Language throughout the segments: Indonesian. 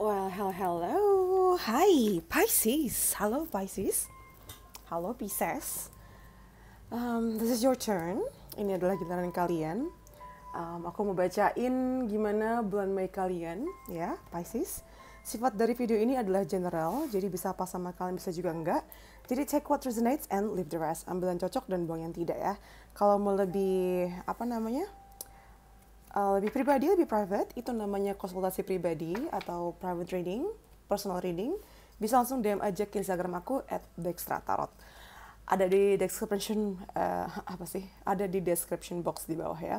Well, hello, hello. Hi, Pisces. Hello, Pisces. Hello, Pisces. Um, this is your turn. Ini adalah giliran kalian. Um, aku mau bacain gimana bulan Mei kalian, ya Pisces. Sifat dari video ini adalah general, jadi bisa pas sama kalian, bisa juga enggak. Jadi take what resonates and leave the rest. Ambil yang cocok dan buang yang tidak ya. Kalau mau lebih apa namanya? uh, lebih pribadi, lebih private, itu namanya konsultasi pribadi atau private reading, personal reading, bisa langsung DM aja ke Instagram aku at Dextra Tarot. Ada di description, uh, apa sih, ada di description box di bawah ya.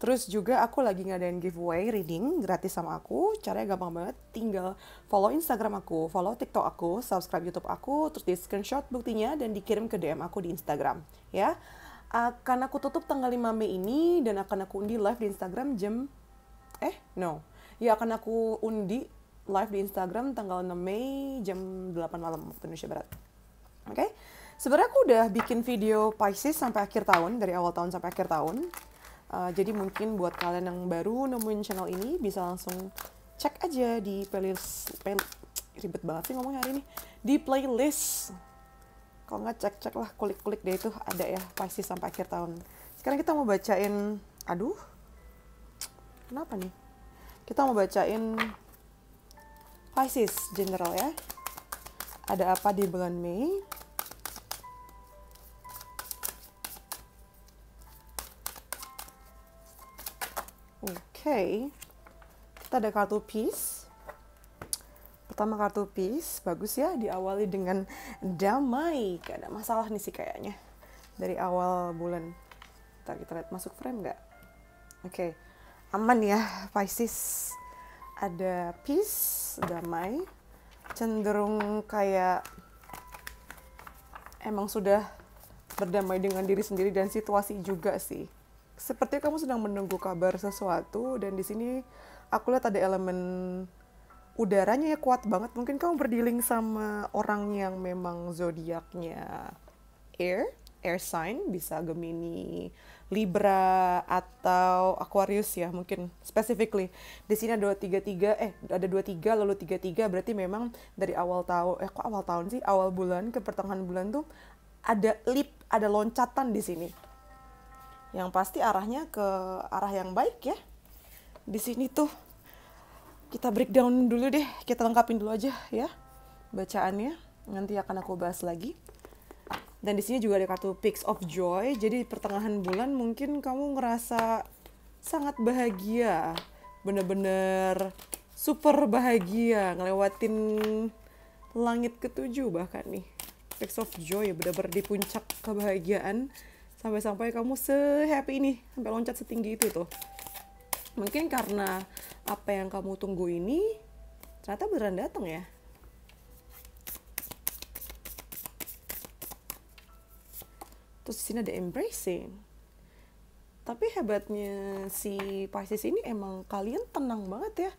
Terus juga aku lagi ngadain giveaway reading gratis sama aku. Caranya gampang banget, tinggal follow Instagram aku, follow TikTok aku, subscribe YouTube aku, terus di screenshot buktinya dan dikirim ke DM aku di Instagram, ya akan ah, aku tutup tanggal 5 Mei ini dan akan aku undi live di Instagram jam eh no ya akan aku undi live di Instagram tanggal 6 Mei jam 8 malam waktu Indonesia Barat. Oke. Okay? Sebenarnya aku udah bikin video Pisces sampai akhir tahun dari awal tahun sampai akhir tahun. Uh, jadi mungkin buat kalian yang baru nemuin channel ini bisa langsung cek aja di playlist pel ribet banget sih ngomong hari ini di playlist kalau nggak cek-cek lah kulik-kulik deh itu ada ya pasti sampai akhir tahun sekarang kita mau bacain aduh kenapa nih kita mau bacain Pisces general ya ada apa di bulan Mei Oke, okay. kita ada kartu Peace pertama kartu peace bagus ya diawali dengan damai gak ada masalah nih sih kayaknya dari awal bulan ntar kita lihat masuk frame nggak oke okay. aman ya Pisces ada peace damai cenderung kayak emang sudah berdamai dengan diri sendiri dan situasi juga sih seperti kamu sedang menunggu kabar sesuatu dan di sini aku lihat ada elemen udaranya ya kuat banget mungkin kamu berdiling sama orang yang memang zodiaknya air air sign bisa Gemini Libra atau Aquarius ya mungkin specifically di sini ada tiga tiga eh ada dua tiga lalu tiga tiga berarti memang dari awal tahun eh kok awal tahun sih awal bulan ke pertengahan bulan tuh ada leap ada loncatan di sini yang pasti arahnya ke arah yang baik ya di sini tuh kita breakdown dulu deh, kita lengkapin dulu aja ya bacaannya. Nanti akan aku bahas lagi. Dan di sini juga ada kartu Picks of Joy. Jadi di pertengahan bulan mungkin kamu ngerasa sangat bahagia, bener-bener super bahagia ngelewatin langit ketujuh bahkan nih. Picks of Joy bener-bener di puncak kebahagiaan sampai-sampai kamu sehappy ini sampai loncat setinggi itu tuh mungkin karena apa yang kamu tunggu ini ternyata beneran datang ya terus sini ada embracing tapi hebatnya si Pisces ini emang kalian tenang banget ya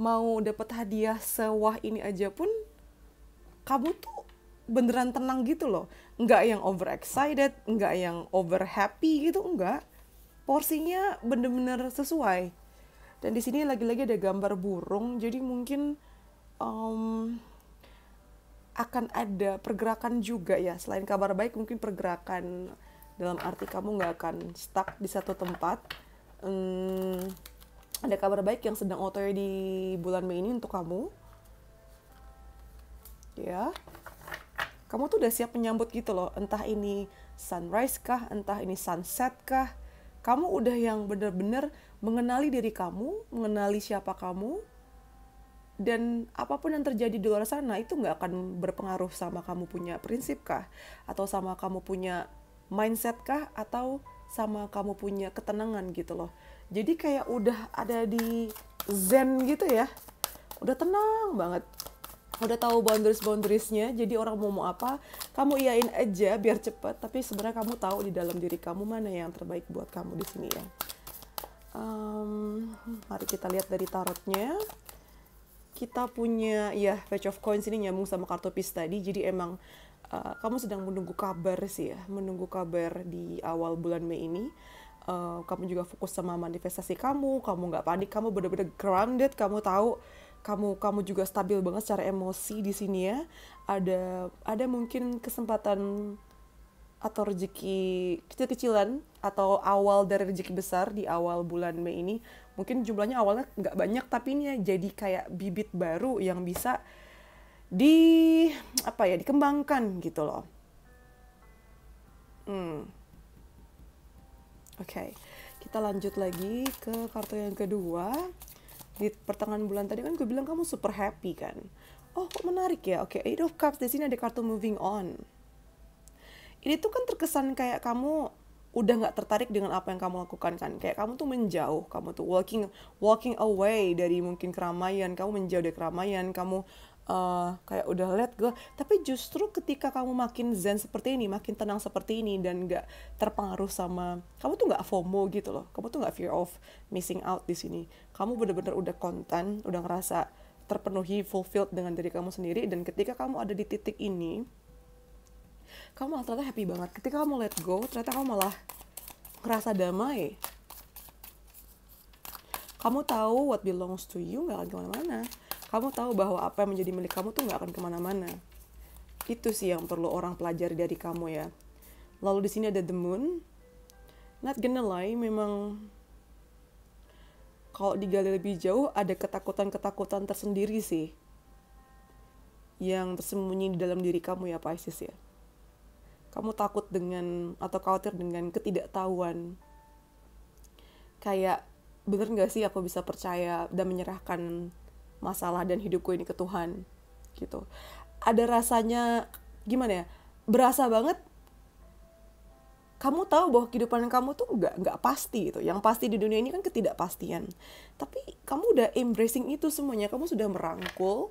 mau dapat hadiah sewah ini aja pun kamu tuh beneran tenang gitu loh nggak yang over excited nggak yang over happy gitu enggak porsinya bener-bener sesuai dan di sini lagi-lagi ada gambar burung jadi mungkin um, akan ada pergerakan juga ya selain kabar baik mungkin pergerakan dalam arti kamu nggak akan stuck di satu tempat um, ada kabar baik yang sedang auto di bulan Mei ini untuk kamu ya kamu tuh udah siap menyambut gitu loh entah ini sunrise kah entah ini sunset kah kamu udah yang benar-benar mengenali diri kamu, mengenali siapa kamu, dan apapun yang terjadi di luar sana itu nggak akan berpengaruh sama kamu punya prinsip kah atau sama kamu punya mindset kah atau sama kamu punya ketenangan gitu loh jadi kayak udah ada di zen gitu ya udah tenang banget udah tahu boundaries boundariesnya jadi orang mau mau apa kamu iain aja biar cepet tapi sebenarnya kamu tahu di dalam diri kamu mana yang terbaik buat kamu di sini ya um, mari kita lihat dari tarotnya kita punya ya patch of coins ini nyambung sama kartu pis tadi jadi emang uh, kamu sedang menunggu kabar sih ya menunggu kabar di awal bulan Mei ini uh, kamu juga fokus sama manifestasi kamu kamu nggak panik kamu bener-bener grounded kamu tahu kamu kamu juga stabil banget secara emosi di sini ya ada ada mungkin kesempatan atau rezeki kecil-kecilan atau awal dari rezeki besar di awal bulan Mei ini mungkin jumlahnya awalnya nggak banyak tapi ini ya jadi kayak bibit baru yang bisa di apa ya dikembangkan gitu loh hmm oke okay. kita lanjut lagi ke kartu yang kedua di pertengahan bulan tadi kan gue bilang kamu super happy kan oh kok menarik ya oke okay, eight of cups di sini ada kartu moving on ini tuh kan terkesan kayak kamu udah nggak tertarik dengan apa yang kamu lakukan kan kayak kamu tuh menjauh kamu tuh walking walking away dari mungkin keramaian kamu menjauh dari keramaian kamu uh, kayak udah let go tapi justru ketika kamu makin zen seperti ini makin tenang seperti ini dan gak terpengaruh sama kamu tuh gak FOMO gitu loh kamu tuh gak fear of missing out di sini kamu bener-bener udah konten udah ngerasa terpenuhi fulfilled dengan diri kamu sendiri dan ketika kamu ada di titik ini kamu malah ternyata happy banget ketika kamu let go ternyata kamu malah ngerasa damai kamu tahu what belongs to you nggak akan kemana-mana kamu tahu bahwa apa yang menjadi milik kamu tuh nggak akan kemana-mana. Itu sih yang perlu orang pelajari dari kamu ya. Lalu di sini ada the moon. Not gonna lie, memang kalau digali lebih jauh ada ketakutan-ketakutan tersendiri sih yang tersembunyi di dalam diri kamu ya Pisces ya. Kamu takut dengan atau khawatir dengan ketidaktahuan. Kayak bener gak sih aku bisa percaya dan menyerahkan masalah dan hidupku ini ke Tuhan gitu ada rasanya gimana ya berasa banget kamu tahu bahwa kehidupan kamu tuh nggak nggak pasti itu Yang pasti di dunia ini kan ketidakpastian. Tapi kamu udah embracing itu semuanya. Kamu sudah merangkul,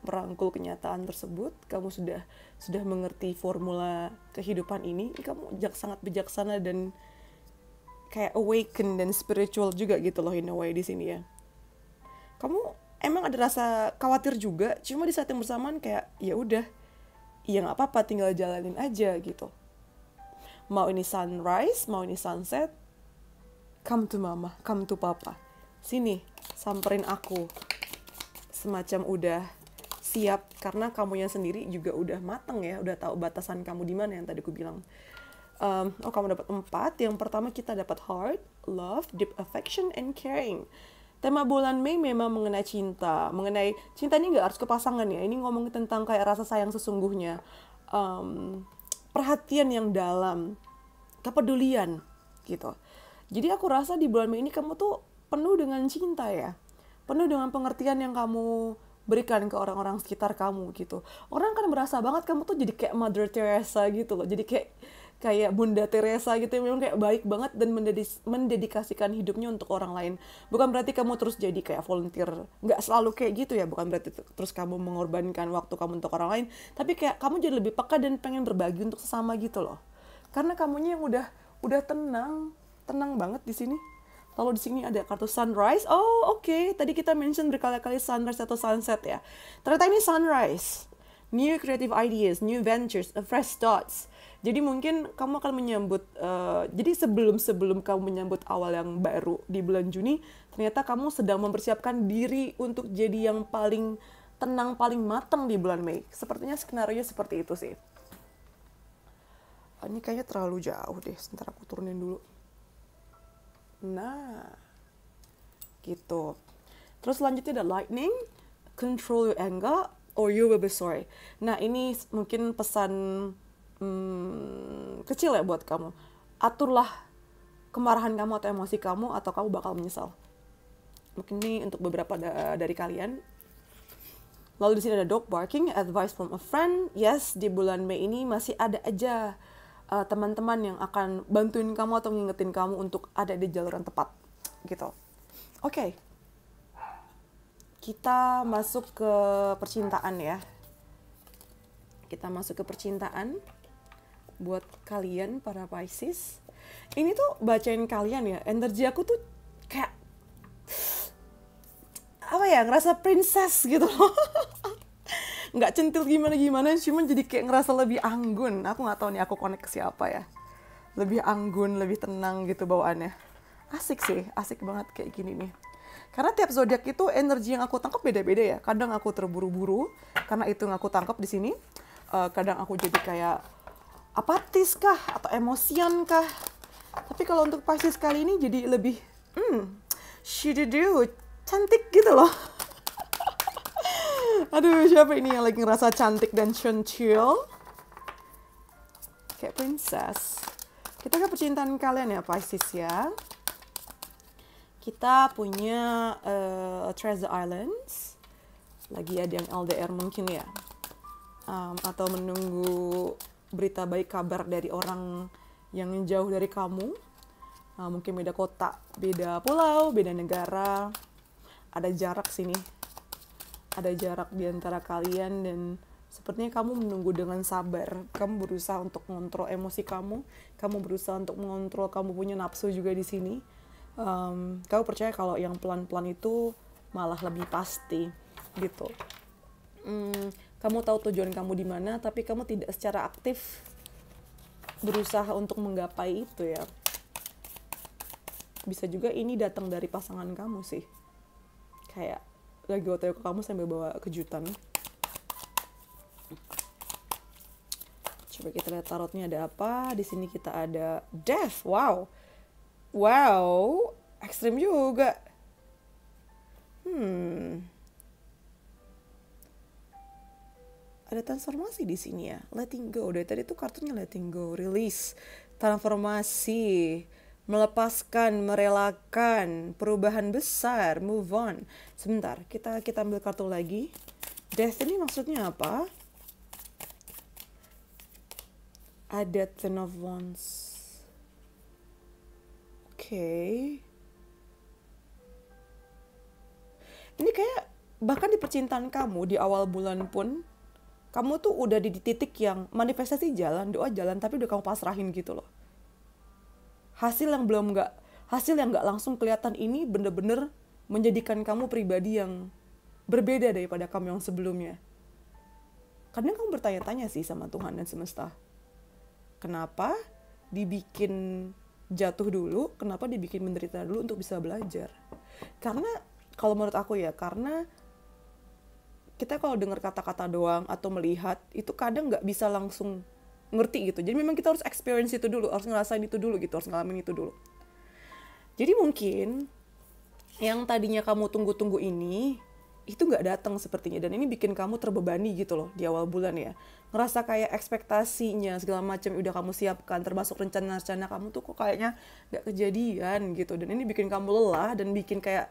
merangkul kenyataan tersebut. Kamu sudah sudah mengerti formula kehidupan ini. Kamu sangat bijaksana dan kayak awaken dan spiritual juga gitu loh in a way di sini ya. Kamu emang ada rasa khawatir juga cuma di saat yang bersamaan kayak ya udah ya nggak apa-apa tinggal jalanin aja gitu mau ini sunrise mau ini sunset come to mama come to papa sini samperin aku semacam udah siap karena kamu yang sendiri juga udah mateng ya udah tahu batasan kamu di mana yang tadi aku bilang um, oh kamu dapat empat yang pertama kita dapat heart love deep affection and caring Tema bulan Mei memang mengenai cinta, mengenai cinta ini nggak harus ke pasangan ya. Ini ngomong tentang kayak rasa sayang sesungguhnya, um, perhatian yang dalam, kepedulian gitu. Jadi aku rasa di bulan Mei ini kamu tuh penuh dengan cinta ya, penuh dengan pengertian yang kamu berikan ke orang-orang sekitar kamu gitu. Orang kan merasa banget kamu tuh jadi kayak Mother Teresa gitu loh, jadi kayak kayak Bunda Teresa gitu yang memang kayak baik banget dan mendedikasikan hidupnya untuk orang lain. Bukan berarti kamu terus jadi kayak volunteer, nggak selalu kayak gitu ya. Bukan berarti terus kamu mengorbankan waktu kamu untuk orang lain, tapi kayak kamu jadi lebih peka dan pengen berbagi untuk sesama gitu loh. Karena kamunya yang udah udah tenang, tenang banget di sini. Lalu di sini ada kartu sunrise. Oh, oke. Okay. Tadi kita mention berkali-kali sunrise atau sunset ya. Ternyata ini sunrise. New creative ideas, new ventures, fresh thoughts jadi mungkin kamu akan menyambut, uh, jadi sebelum-sebelum kamu menyambut awal yang baru di bulan Juni, ternyata kamu sedang mempersiapkan diri untuk jadi yang paling tenang, paling matang di bulan Mei. Sepertinya skenario seperti itu sih. Ah, ini kayaknya terlalu jauh deh, sebentar aku turunin dulu. Nah, gitu. Terus selanjutnya ada lightning, control your anger, or you will be sorry. Nah, ini mungkin pesan hmm, kecil ya buat kamu. Aturlah kemarahan kamu atau emosi kamu atau kamu bakal menyesal. Mungkin ini untuk beberapa da dari kalian. Lalu di sini ada dog barking, advice from a friend. Yes, di bulan Mei ini masih ada aja eh, teman-teman uh, yang akan bantuin kamu atau ngingetin kamu untuk ada di jalur yang tepat gitu. Oke. Okay. Kita masuk ke percintaan ya. Kita masuk ke percintaan buat kalian para Pisces. Ini tuh bacain kalian ya, energi aku tuh kayak apa ya ngerasa princess gitu loh nggak centil gimana gimana cuma jadi kayak ngerasa lebih anggun aku nggak tahu nih aku connect ke siapa ya lebih anggun lebih tenang gitu bawaannya asik sih asik banget kayak gini nih karena tiap zodiak itu energi yang aku tangkap beda-beda ya kadang aku terburu-buru karena itu yang aku tangkap di sini eh, kadang aku jadi kayak apatis kah atau emosian kah tapi kalau untuk Pisces kali ini jadi lebih hmm she do cantik gitu loh aduh siapa ini yang lagi ngerasa cantik dan centil kayak princess kita ke percintaan kalian ya Pisces ya kita punya uh, Treasure Islands lagi ada yang LDR mungkin ya um, atau menunggu berita baik kabar dari orang yang jauh dari kamu nah, mungkin beda kota beda pulau beda negara ada jarak sini ada jarak di antara kalian dan sepertinya kamu menunggu dengan sabar kamu berusaha untuk mengontrol emosi kamu kamu berusaha untuk mengontrol kamu punya nafsu juga di sini um, kamu percaya kalau yang pelan-pelan itu malah lebih pasti gitu hmm, kamu tahu tujuan kamu di mana tapi kamu tidak secara aktif berusaha untuk menggapai itu ya bisa juga ini datang dari pasangan kamu sih kayak lagi waktu ke kamu sambil bawa kejutan coba kita lihat tarotnya ada apa di sini kita ada death wow wow ekstrim juga hmm ada transformasi di sini ya letting go dari tadi tuh kartunya letting go release transformasi melepaskan merelakan perubahan besar move on sebentar kita kita ambil kartu lagi Destiny maksudnya apa ada ten of wands oke okay. ini kayak bahkan di percintaan kamu di awal bulan pun kamu tuh udah di titik yang manifestasi jalan, doa jalan, tapi udah kamu pasrahin gitu loh. Hasil yang belum nggak, hasil yang nggak langsung kelihatan ini bener-bener menjadikan kamu pribadi yang berbeda daripada kamu yang sebelumnya. karena kamu bertanya-tanya sih sama Tuhan dan semesta. Kenapa dibikin jatuh dulu, kenapa dibikin menderita dulu untuk bisa belajar? Karena kalau menurut aku ya, karena kita kalau dengar kata-kata doang atau melihat itu kadang nggak bisa langsung ngerti gitu. Jadi memang kita harus experience itu dulu, harus ngerasain itu dulu gitu, harus ngalamin itu dulu. Jadi mungkin yang tadinya kamu tunggu-tunggu ini itu nggak datang sepertinya dan ini bikin kamu terbebani gitu loh di awal bulan ya ngerasa kayak ekspektasinya segala macam udah kamu siapkan termasuk rencana-rencana kamu tuh kok kayaknya nggak kejadian gitu dan ini bikin kamu lelah dan bikin kayak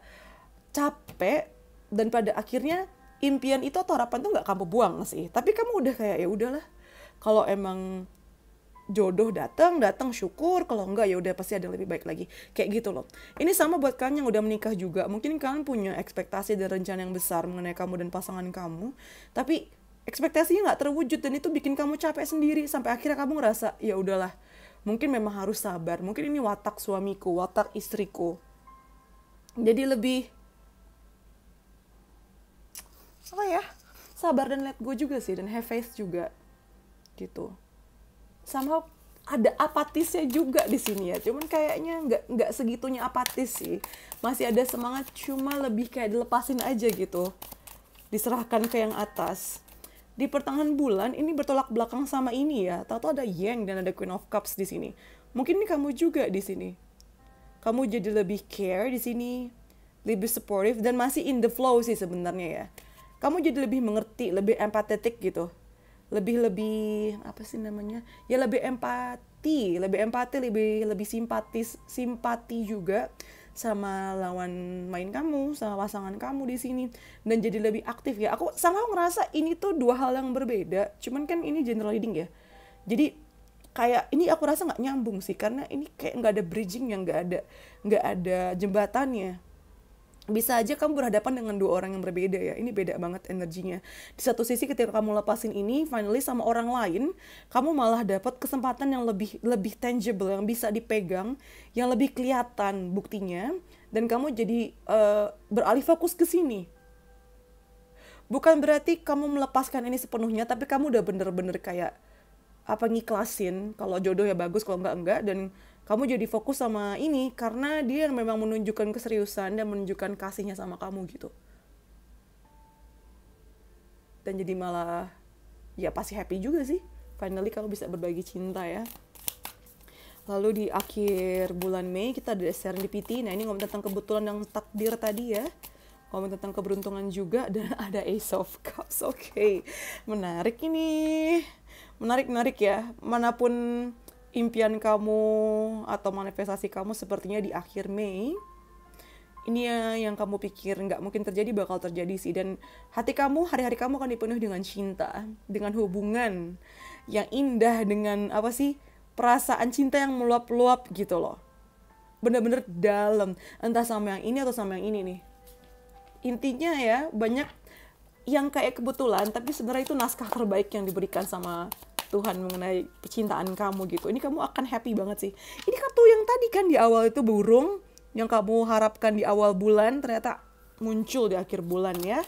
capek dan pada akhirnya impian itu atau harapan itu nggak kamu buang sih tapi kamu udah kayak ya udahlah kalau emang jodoh datang datang syukur kalau enggak ya udah pasti ada yang lebih baik lagi kayak gitu loh ini sama buat kalian yang udah menikah juga mungkin kalian punya ekspektasi dan rencana yang besar mengenai kamu dan pasangan kamu tapi ekspektasinya nggak terwujud dan itu bikin kamu capek sendiri sampai akhirnya kamu ngerasa ya udahlah mungkin memang harus sabar mungkin ini watak suamiku watak istriku jadi lebih apa ya sabar dan let go juga sih dan have faith juga gitu sama ada apatisnya juga di sini ya cuman kayaknya nggak nggak segitunya apatis sih masih ada semangat cuma lebih kayak dilepasin aja gitu diserahkan ke yang atas di pertengahan bulan ini bertolak belakang sama ini ya tahu ada Yang dan ada Queen of Cups di sini mungkin ini kamu juga di sini kamu jadi lebih care di sini lebih supportive dan masih in the flow sih sebenarnya ya kamu jadi lebih mengerti lebih empatetik gitu lebih lebih apa sih namanya ya lebih empati lebih empati lebih lebih simpatis simpati juga sama lawan main kamu sama pasangan kamu di sini dan jadi lebih aktif ya aku sama aku ngerasa ini tuh dua hal yang berbeda cuman kan ini general reading ya jadi kayak ini aku rasa nggak nyambung sih karena ini kayak nggak ada bridging yang nggak ada nggak ada jembatannya bisa aja kamu berhadapan dengan dua orang yang berbeda ya ini beda banget energinya di satu sisi ketika kamu lepasin ini finally sama orang lain kamu malah dapat kesempatan yang lebih lebih tangible yang bisa dipegang yang lebih kelihatan buktinya dan kamu jadi uh, beralih fokus ke sini bukan berarti kamu melepaskan ini sepenuhnya tapi kamu udah bener-bener kayak apa ngiklasin kalau jodoh ya bagus kalau enggak enggak dan kamu jadi fokus sama ini karena dia yang memang menunjukkan keseriusan dan menunjukkan kasihnya sama kamu gitu dan jadi malah ya pasti happy juga sih finally kamu bisa berbagi cinta ya lalu di akhir bulan Mei kita ada serendipity nah ini ngomong tentang kebetulan yang takdir tadi ya ngomong tentang keberuntungan juga dan ada Ace of Cups oke okay. menarik ini menarik menarik ya manapun impian kamu atau manifestasi kamu sepertinya di akhir Mei ini ya yang kamu pikir nggak mungkin terjadi bakal terjadi sih dan hati kamu hari-hari kamu akan dipenuhi dengan cinta dengan hubungan yang indah dengan apa sih perasaan cinta yang meluap-luap gitu loh bener-bener dalam entah sama yang ini atau sama yang ini nih intinya ya banyak yang kayak kebetulan tapi sebenarnya itu naskah terbaik yang diberikan sama Tuhan mengenai percintaan kamu gitu ini kamu akan happy banget sih ini kartu yang tadi kan di awal itu burung yang kamu harapkan di awal bulan ternyata muncul di akhir bulan ya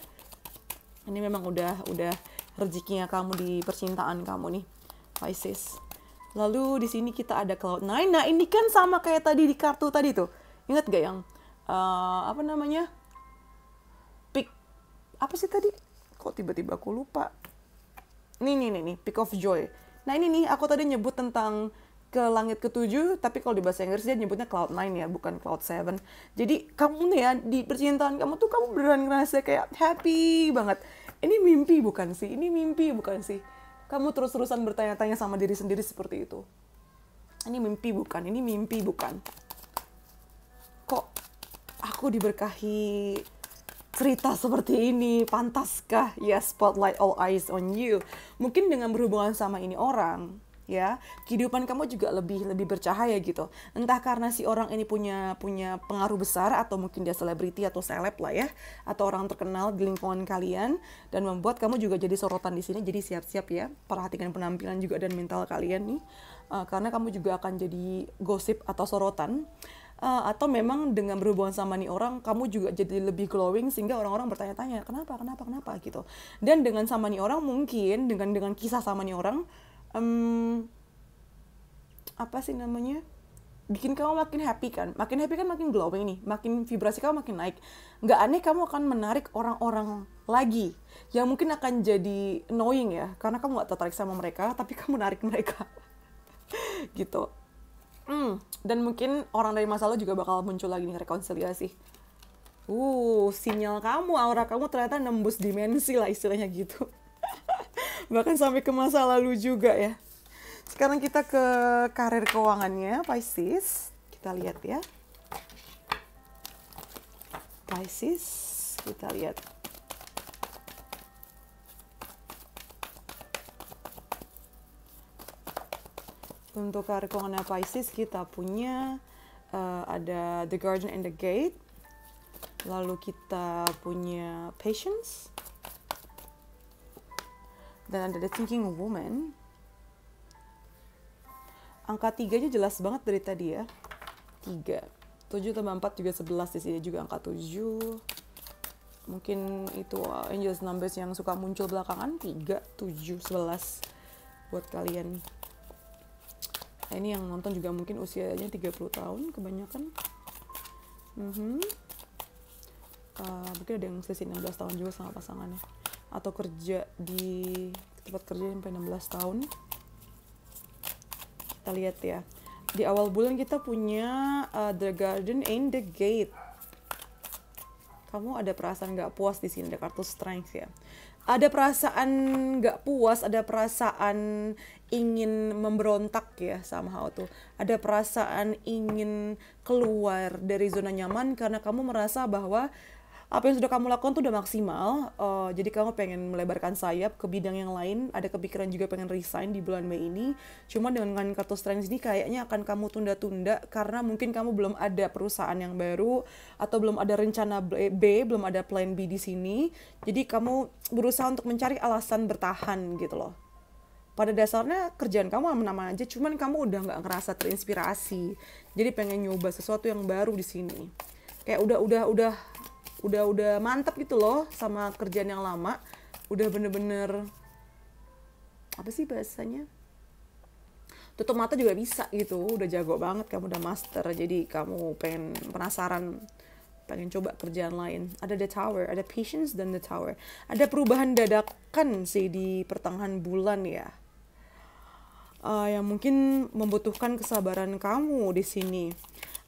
ini memang udah udah rezekinya kamu di percintaan kamu nih Pisces lalu di sini kita ada cloud nine nah ini kan sama kayak tadi di kartu tadi tuh ingat gak yang uh, apa namanya pick apa sih tadi kok tiba-tiba aku lupa nih nih nih nih peak of joy nah ini nih aku tadi nyebut tentang ke langit ketujuh tapi kalau di bahasa Inggris dia nyebutnya cloud nine ya bukan cloud seven jadi kamu nih ya di percintaan kamu tuh kamu beneran ngerasa kayak happy banget ini mimpi bukan sih ini mimpi bukan sih kamu terus-terusan bertanya-tanya sama diri sendiri seperti itu ini mimpi bukan ini mimpi bukan kok aku diberkahi cerita seperti ini, pantaskah ya spotlight all eyes on you? Mungkin dengan berhubungan sama ini orang, ya kehidupan kamu juga lebih lebih bercahaya gitu entah karena si orang ini punya punya pengaruh besar atau mungkin dia selebriti atau seleb lah ya atau orang terkenal di lingkungan kalian dan membuat kamu juga jadi sorotan di sini jadi siap-siap ya perhatikan penampilan juga dan mental kalian nih uh, karena kamu juga akan jadi gosip atau sorotan uh, atau memang dengan berhubungan sama nih orang kamu juga jadi lebih glowing sehingga orang-orang bertanya-tanya kenapa kenapa kenapa gitu dan dengan sama nih orang mungkin dengan dengan kisah sama nih orang um, apa sih namanya bikin kamu makin happy kan makin happy kan makin glowing nih makin vibrasi kamu makin naik nggak aneh kamu akan menarik orang-orang lagi yang mungkin akan jadi knowing ya karena kamu gak tertarik sama mereka tapi kamu menarik mereka gitu Mm. Dan mungkin orang dari masa lalu juga bakal muncul lagi nih rekonsiliasi. Uh, sinyal kamu, aura kamu ternyata nembus dimensi lah istilahnya gitu. Bahkan sampai ke masa lalu juga ya. Sekarang kita ke karir keuangannya, Pisces. Kita lihat ya. Pisces, kita lihat. untuk Capricorn Pisces kita punya uh, ada The Garden and the Gate. Lalu kita punya Patience. Dan ada The Thinking Woman. Angka tiganya jelas banget dari tadi ya. Tiga. Tujuh tambah empat juga sebelas di sini juga angka tujuh. Mungkin itu angels numbers yang suka muncul belakangan. Tiga, tujuh, sebelas buat kalian nah, ini yang nonton juga mungkin usianya 30 tahun kebanyakan mm -hmm. uh, mungkin ada yang selisih 16 tahun juga sama pasangannya atau kerja di tempat kerja sampai 16 tahun kita lihat ya di awal bulan kita punya uh, the garden in the gate kamu ada perasaan gak puas di sini ada kartu strength ya ada perasaan nggak puas, ada perasaan ingin memberontak ya sama hal itu, Ada perasaan ingin keluar dari zona nyaman karena kamu merasa bahwa apa yang sudah kamu lakukan tuh udah maksimal uh, jadi kamu pengen melebarkan sayap ke bidang yang lain ada kepikiran juga pengen resign di bulan Mei ini cuma dengan kartu strength ini kayaknya akan kamu tunda-tunda karena mungkin kamu belum ada perusahaan yang baru atau belum ada rencana B belum ada plan B di sini jadi kamu berusaha untuk mencari alasan bertahan gitu loh pada dasarnya kerjaan kamu aman-aman aja cuman kamu udah nggak ngerasa terinspirasi jadi pengen nyoba sesuatu yang baru di sini kayak udah udah udah udah udah mantep gitu loh sama kerjaan yang lama udah bener-bener apa sih bahasanya tutup mata juga bisa gitu udah jago banget kamu udah master jadi kamu pengen penasaran pengen coba kerjaan lain ada the tower ada patience dan the tower ada perubahan dadakan sih di pertengahan bulan ya uh, yang mungkin membutuhkan kesabaran kamu di sini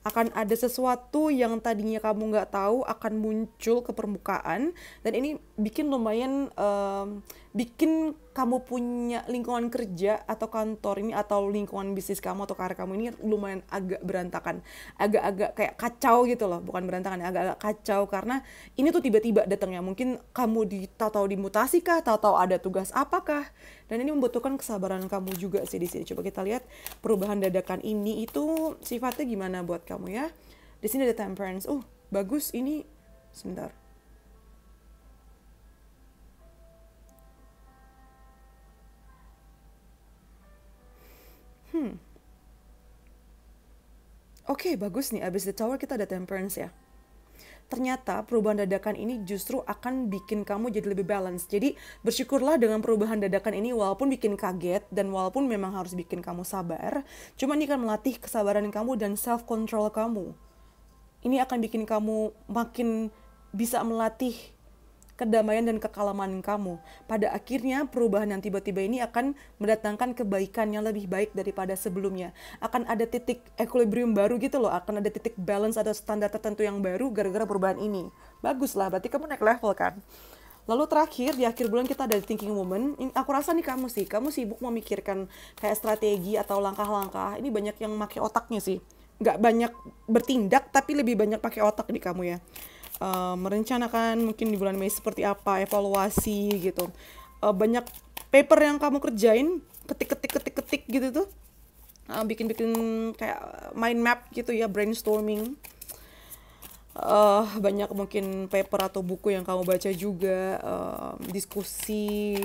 akan ada sesuatu yang tadinya kamu nggak tahu akan muncul ke permukaan dan ini bikin lumayan um, bikin kamu punya lingkungan kerja atau kantor ini atau lingkungan bisnis kamu atau karir kamu ini lumayan agak berantakan agak-agak kayak kacau gitu loh bukan berantakan ya, agak-agak kacau karena ini tuh tiba-tiba datangnya mungkin kamu tahu dimutasi kah tahu ada tugas apakah dan ini membutuhkan kesabaran kamu juga sih di sini coba kita lihat perubahan dadakan ini itu sifatnya gimana buat kamu ya di sini ada temperance oh bagus ini sebentar Oke, okay, bagus nih. Abis The Tower kita ada Temperance ya. Ternyata perubahan dadakan ini justru akan bikin kamu jadi lebih balance. Jadi bersyukurlah dengan perubahan dadakan ini walaupun bikin kaget dan walaupun memang harus bikin kamu sabar. Cuma ini akan melatih kesabaran kamu dan self control kamu. Ini akan bikin kamu makin bisa melatih kedamaian dan kekalaman kamu. Pada akhirnya perubahan yang tiba-tiba ini akan mendatangkan kebaikan yang lebih baik daripada sebelumnya. Akan ada titik equilibrium baru gitu loh, akan ada titik balance atau standar tertentu yang baru gara-gara perubahan ini. Bagus lah, berarti kamu naik level kan. Lalu terakhir di akhir bulan kita ada thinking Woman, Ini, aku rasa nih kamu sih, kamu sibuk memikirkan kayak strategi atau langkah-langkah. Ini banyak yang pakai otaknya sih. Nggak banyak bertindak tapi lebih banyak pakai otak di kamu ya uh, merencanakan mungkin di bulan Mei seperti apa evaluasi gitu uh, banyak paper yang kamu kerjain ketik ketik ketik ketik gitu tuh uh, eh, bikin bikin kayak mind map gitu ya brainstorming uh, banyak mungkin paper atau buku yang kamu baca juga uh, diskusi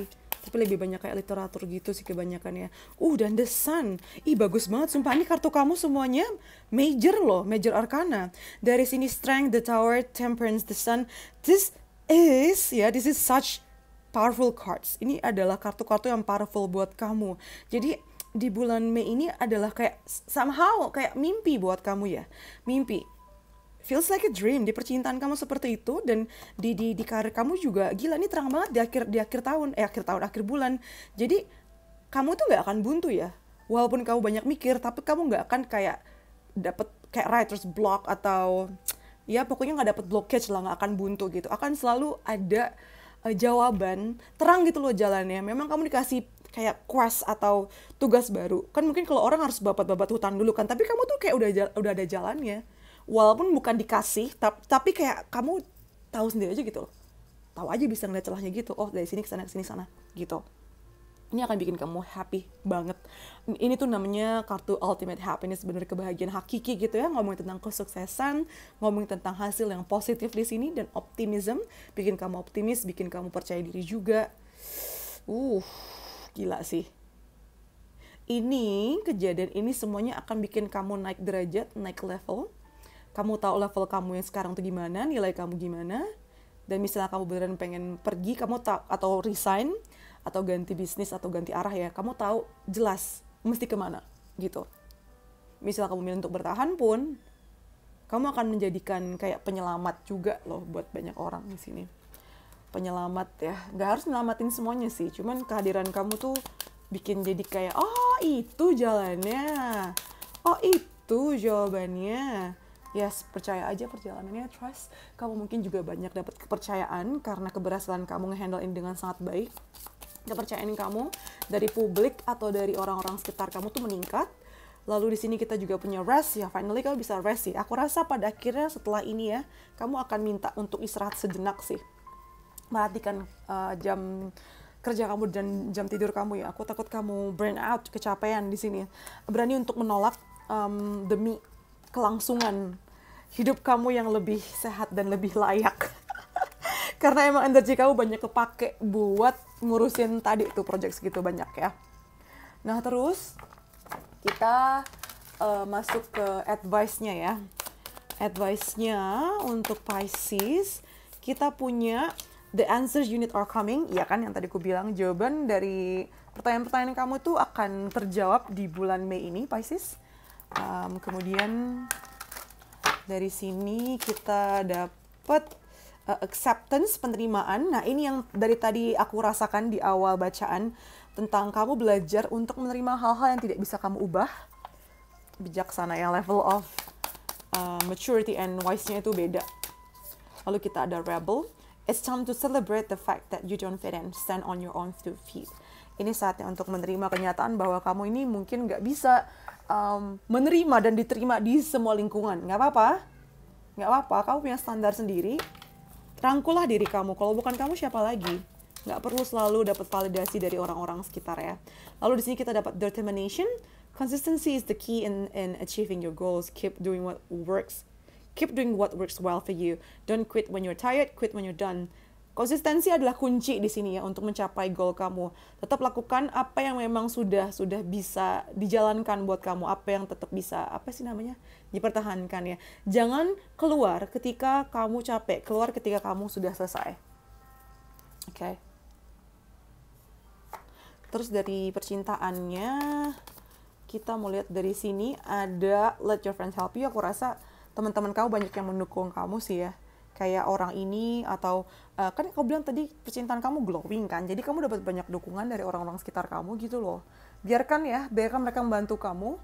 tapi lebih banyak kayak literatur gitu sih kebanyakan ya uh dan The Sun ih bagus banget sumpah ini kartu kamu semuanya major loh major arcana dari sini Strength The Tower Temperance The Sun this is ya yeah, this is such powerful cards ini adalah kartu-kartu yang powerful buat kamu jadi di bulan Mei ini adalah kayak somehow kayak mimpi buat kamu ya mimpi feels like a dream di percintaan kamu seperti itu dan di di di karir kamu juga gila nih terang banget di akhir di akhir tahun eh akhir tahun akhir bulan jadi kamu tuh nggak akan buntu ya walaupun kamu banyak mikir tapi kamu nggak akan kayak dapet kayak writer's block atau ya pokoknya nggak dapet blockage lah nggak akan buntu gitu akan selalu ada uh, jawaban terang gitu loh jalannya memang kamu dikasih kayak quest atau tugas baru kan mungkin kalau orang harus babat-babat hutan dulu kan tapi kamu tuh kayak udah udah ada jalannya walaupun bukan dikasih tapi, kayak kamu tahu sendiri aja gitu tahu aja bisa ngeliat celahnya gitu oh dari sini ke sana ke sini sana gitu ini akan bikin kamu happy banget ini tuh namanya kartu ultimate happiness bener kebahagiaan hakiki gitu ya ngomongin tentang kesuksesan ngomongin tentang hasil yang positif di sini dan optimism bikin kamu optimis bikin kamu percaya diri juga uh gila sih ini kejadian ini semuanya akan bikin kamu naik derajat naik level kamu tahu level kamu yang sekarang tuh gimana, nilai kamu gimana, dan misalnya kamu beneran pengen pergi, kamu tahu atau resign atau ganti bisnis atau ganti arah ya, kamu tahu jelas mesti kemana gitu. Misalnya kamu milih untuk bertahan pun, kamu akan menjadikan kayak penyelamat juga loh buat banyak orang di sini. Penyelamat ya, nggak harus nyelamatin semuanya sih, cuman kehadiran kamu tuh bikin jadi kayak oh itu jalannya, oh itu jawabannya, yes percaya aja perjalanannya trust kamu mungkin juga banyak dapat kepercayaan karena keberhasilan kamu ngehandle ini dengan sangat baik kepercayaan kamu dari publik atau dari orang-orang sekitar kamu tuh meningkat Lalu di sini kita juga punya rest ya. Finally kamu bisa rest sih. Aku rasa pada akhirnya setelah ini ya, kamu akan minta untuk istirahat sejenak sih. Perhatikan uh, jam kerja kamu dan jam tidur kamu ya. Aku takut kamu burn out, kecapean di sini. Berani untuk menolak um, demi kelangsungan hidup kamu yang lebih sehat dan lebih layak. Karena emang energi kamu banyak kepake buat ngurusin tadi itu project segitu banyak ya. Nah terus kita uh, masuk ke advice-nya ya. Advice-nya untuk Pisces, kita punya the answers unit are coming, ya kan yang tadi ku bilang jawaban dari pertanyaan-pertanyaan kamu tuh akan terjawab di bulan Mei ini Pisces. Um, kemudian dari sini kita dapat uh, eh, acceptance penerimaan. Nah, ini yang dari tadi aku rasakan di awal bacaan tentang kamu belajar untuk menerima hal-hal yang tidak bisa kamu ubah. Bijaksana ya level of uh, maturity and wise-nya itu beda. Lalu kita ada rebel. It's time to celebrate the fact that you don't fit and stand on your own two feet. Ini saatnya untuk menerima kenyataan bahwa kamu ini mungkin nggak bisa um, menerima dan diterima di semua lingkungan. Nggak apa-apa, nggak apa-apa. Kamu punya standar sendiri. Rangkulah diri kamu. Kalau bukan kamu siapa lagi? Nggak perlu selalu dapat validasi dari orang-orang sekitar ya. Lalu di sini kita dapat determination. Consistency is the key in in achieving your goals. Keep doing what works. Keep doing what works well for you. Don't quit when you're tired. Quit when you're done. Konsistensi adalah kunci di sini ya untuk mencapai goal kamu. Tetap lakukan apa yang memang sudah sudah bisa dijalankan buat kamu, apa yang tetap bisa apa sih namanya? dipertahankan ya. Jangan keluar ketika kamu capek, keluar ketika kamu sudah selesai. Oke. Okay. Terus dari percintaannya kita mau lihat dari sini ada let your friends help you. Aku rasa teman-teman kamu banyak yang mendukung kamu sih ya kayak orang ini atau uh, kan kau bilang tadi percintaan kamu glowing kan jadi kamu dapat banyak dukungan dari orang-orang sekitar kamu gitu loh biarkan ya biarkan mereka membantu kamu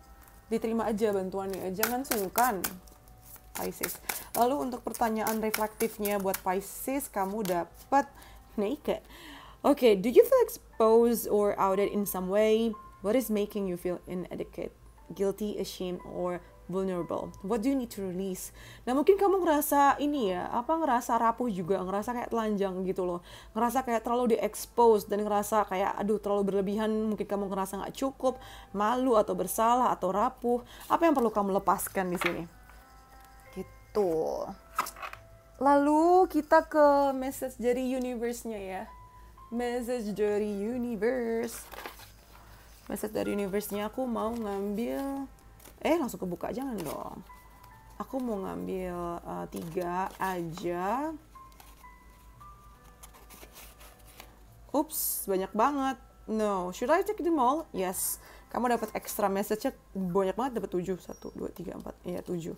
diterima aja bantuannya jangan sungkan Pisces lalu untuk pertanyaan reflektifnya buat Pisces kamu dapat naked Oke, okay, do you feel exposed or outed in some way? What is making you feel inadequate, guilty, ashamed, or vulnerable? What do you need to release? Nah, mungkin kamu ngerasa ini ya, apa ngerasa rapuh juga, ngerasa kayak telanjang gitu loh. Ngerasa kayak terlalu diekspos dan ngerasa kayak aduh terlalu berlebihan, mungkin kamu ngerasa nggak cukup, malu atau bersalah atau rapuh. Apa yang perlu kamu lepaskan di sini? Gitu. Lalu kita ke message dari universe-nya ya. Message dari universe. Message dari universe-nya aku mau ngambil eh langsung kebuka jangan dong aku mau ngambil uh, tiga aja ups banyak banget no should I take them all yes kamu dapat extra message banyak banget dapat tujuh satu dua tiga empat iya tujuh.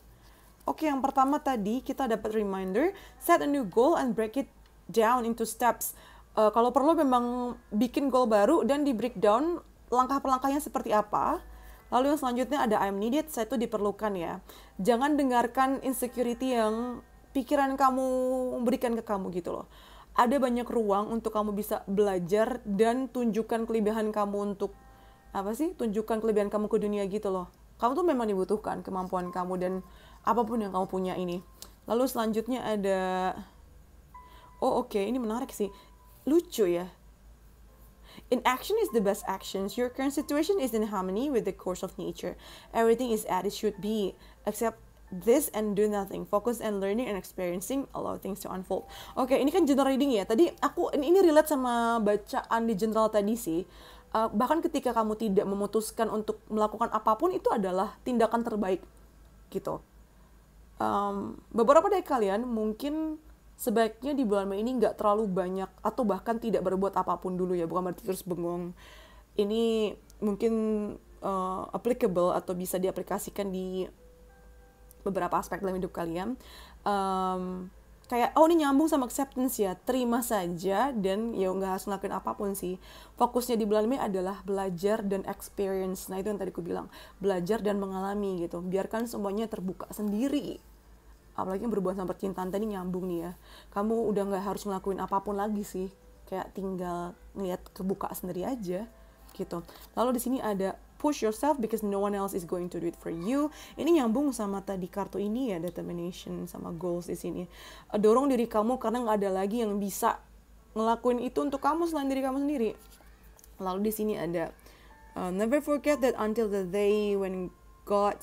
Oke, yang pertama tadi kita dapat reminder, set a new goal and break it down into steps. Uh, kalau perlu memang bikin goal baru dan di breakdown langkah langkahnya seperti apa Lalu yang selanjutnya ada I'm needed, saya itu diperlukan ya. Jangan dengarkan insecurity yang pikiran kamu berikan ke kamu gitu loh. Ada banyak ruang untuk kamu bisa belajar dan tunjukkan kelebihan kamu untuk apa sih? Tunjukkan kelebihan kamu ke dunia gitu loh. Kamu tuh memang dibutuhkan kemampuan kamu dan apapun yang kamu punya ini. Lalu selanjutnya ada Oh oke, okay. ini menarik sih. Lucu ya. In action is the best actions. Your current situation is in harmony with the course of nature. Everything is as it should be, Accept this and do nothing. Focus and learning and experiencing allow things to unfold. Oke, okay, ini kan general reading ya. Tadi aku ini relate sama bacaan di general tadi sih. Uh, bahkan ketika kamu tidak memutuskan untuk melakukan apapun itu adalah tindakan terbaik gitu. Um, beberapa dari kalian mungkin sebaiknya di bulan Mei ini nggak terlalu banyak atau bahkan tidak berbuat apapun dulu ya bukan berarti terus bengong ini mungkin uh, applicable atau bisa diaplikasikan di beberapa aspek dalam hidup kalian um, kayak oh ini nyambung sama acceptance ya terima saja dan ya nggak harus ngelakuin apapun sih fokusnya di bulan Mei adalah belajar dan experience nah itu yang tadi aku bilang belajar dan mengalami gitu biarkan semuanya terbuka sendiri apalagi yang berhubungan sama percintaan tadi nyambung nih ya kamu udah nggak harus ngelakuin apapun lagi sih kayak tinggal ngeliat kebuka sendiri aja gitu lalu di sini ada push yourself because no one else is going to do it for you ini nyambung sama tadi kartu ini ya determination sama goals di sini dorong diri kamu karena nggak ada lagi yang bisa ngelakuin itu untuk kamu selain diri kamu sendiri lalu di sini ada uh, never forget that until the day when God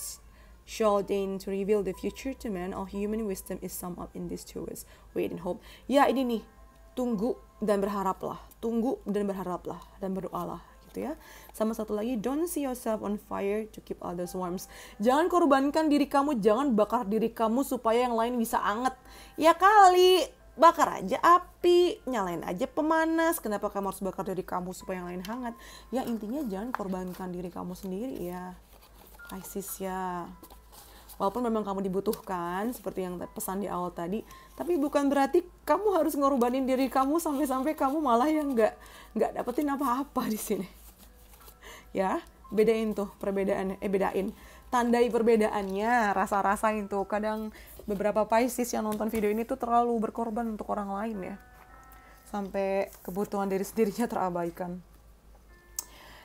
Sheldon to reveal the future to man or human wisdom is summed up in these two words. Wait and hope. Ya ini nih, tunggu dan berharaplah. Tunggu dan berharaplah dan berdoalah gitu ya. Sama satu lagi, don't see yourself on fire to keep others warm. Jangan korbankan diri kamu, jangan bakar diri kamu supaya yang lain bisa anget. Ya kali, bakar aja api, nyalain aja pemanas. Kenapa kamu harus bakar diri kamu supaya yang lain hangat? Ya intinya jangan korbankan diri kamu sendiri ya. Isis ya walaupun memang kamu dibutuhkan seperti yang pesan di awal tadi tapi bukan berarti kamu harus ngorbanin diri kamu sampai-sampai kamu malah yang nggak nggak dapetin apa-apa di sini ya bedain tuh perbedaan eh bedain tandai perbedaannya rasa-rasa itu kadang beberapa Pisces yang nonton video ini tuh terlalu berkorban untuk orang lain ya sampai kebutuhan diri sendirinya terabaikan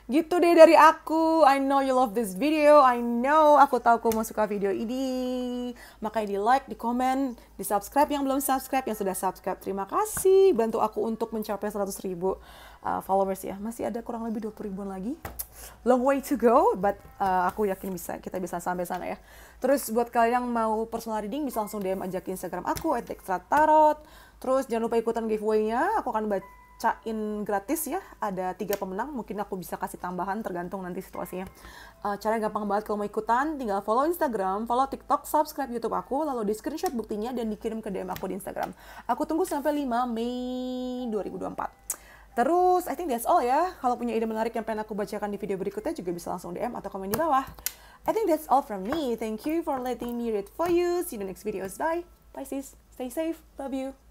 Gitu deh dari aku. I know you love this video. I know aku tahu kamu suka video ini. Makanya di like, di komen, di subscribe yang belum subscribe, yang sudah subscribe. Terima kasih bantu aku untuk mencapai 100 ribu uh, followers ya. Masih ada kurang lebih 20 ribuan lagi. Long way to go, but uh, aku yakin bisa kita bisa sampai sana ya. Terus buat kalian yang mau personal reading bisa langsung DM aja ke Instagram aku tarot Terus jangan lupa ikutan giveaway-nya. Aku akan baca cain gratis ya. Ada tiga pemenang, mungkin aku bisa kasih tambahan tergantung nanti situasinya. Uh, cara gampang banget kalau mau ikutan, tinggal follow Instagram, follow TikTok, subscribe YouTube aku, lalu di screenshot buktinya dan dikirim ke DM aku di Instagram. Aku tunggu sampai 5 Mei 2024. Terus, I think that's all ya. Kalau punya ide menarik yang pengen aku bacakan di video berikutnya juga bisa langsung DM atau komen di bawah. I think that's all from me. Thank you for letting me read for you. See you in the next videos. Bye. Bye sis. Stay safe. Love you.